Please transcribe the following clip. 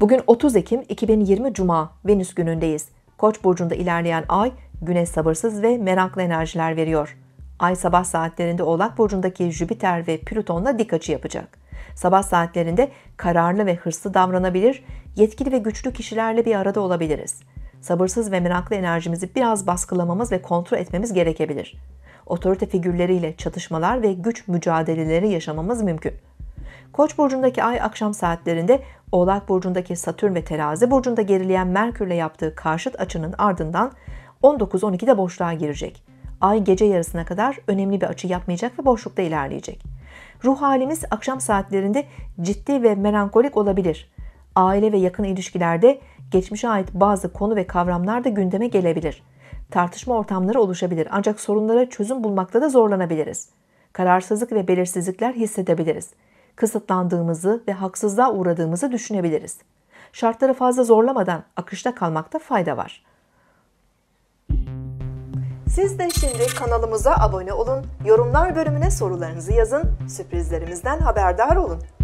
Bugün 30 Ekim 2020 Cuma Venüs günündeyiz. Koç burcunda ilerleyen ay güne sabırsız ve meraklı enerjiler veriyor. Ay sabah saatlerinde Oğlak burcundaki Jüpiter ve Plüton'la dik açı yapacak. Sabah saatlerinde kararlı ve hırslı davranabilir, yetkili ve güçlü kişilerle bir arada olabiliriz. Sabırsız ve meraklı enerjimizi biraz baskılamamız ve kontrol etmemiz gerekebilir. Otorite figürleriyle çatışmalar ve güç mücadeleleri yaşamamız mümkün. Koç burcundaki ay akşam saatlerinde Oğlak burcundaki Satürn ve Terazi burcunda gerileyen Merkürle yaptığı karşıt açının ardından 19-12'de boşluğa girecek. Ay gece yarısına kadar önemli bir açı yapmayacak ve boşlukta ilerleyecek. Ruh halimiz akşam saatlerinde ciddi ve melankolik olabilir. Aile ve yakın ilişkilerde geçmişe ait bazı konu ve kavramlar da gündeme gelebilir. Tartışma ortamları oluşabilir ancak sorunlara çözüm bulmakta da zorlanabiliriz. Kararsızlık ve belirsizlikler hissedebiliriz kısıtlandığımızı ve haksızlığa uğradığımızı düşünebiliriz. Şartları fazla zorlamadan akışta kalmakta fayda var. Siz de şimdi kanalımıza abone olun, yorumlar bölümüne sorularınızı yazın, sürprizlerimizden haberdar olun.